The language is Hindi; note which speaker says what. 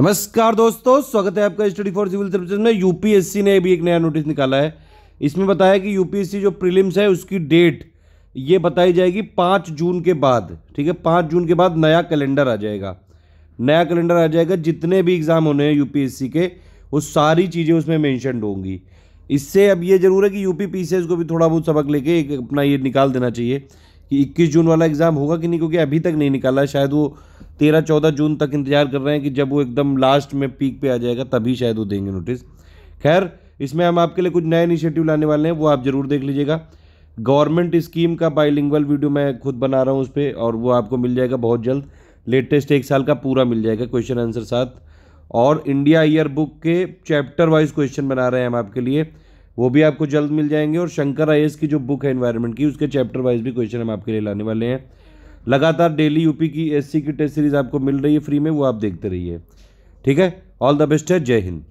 Speaker 1: नमस्कार दोस्तों स्वागत है आपका स्टडी फॉर सिविल सर्विसेज में यूपीएससी ने भी एक नया नोटिस निकाला है इसमें बताया कि यूपीएससी जो प्रीलिम्स है उसकी डेट ये बताई जाएगी पाँच जून के बाद ठीक है पाँच जून के बाद नया कैलेंडर आ जाएगा नया कैलेंडर आ जाएगा जितने भी एग्ज़ाम होने हैं यू के वो सारी चीज़ें उसमें मैंशनड होंगी इससे अब ये ज़रूर है कि यूपी पी को भी थोड़ा बहुत सबक लेके एक अपना ये निकाल देना चाहिए कि इक्कीस जून वाला एग्ज़ाम होगा कि नहीं क्योंकि अभी तक नहीं निकाला शायद वो तेरह चौदह जून तक इंतजार कर रहे हैं कि जब वो एकदम लास्ट में पीक पे आ जाएगा तभी शायद वो देंगे नोटिस खैर इसमें हम आपके लिए कुछ नए इनिशिएटिव लाने वाले हैं वो आप ज़रूर देख लीजिएगा गवर्नमेंट स्कीम का बाइलिंगल वीडियो मैं खुद बना रहा हूँ उस पर और वो आपको मिल जाएगा बहुत जल्द लेटेस्ट एक साल का पूरा मिल जाएगा क्वेश्चन आंसर साथ और इंडिया ईयर बुक के चैप्टर वाइज क्वेश्चन बना रहे हैं हम आपके लिए वो भी आपको जल्द मिल जाएंगे और शंकर आई की जो बुक है इन्वायरमेंट की उसके चैप्टर वाइज भी क्वेश्चन हम आपके लिए लाने वाले हैं लगातार डेली यूपी की एससी की टेस्ट सीरीज आपको मिल रही है फ्री में वो आप देखते रहिए ठीक है ऑल द बेस्ट है जय हिंद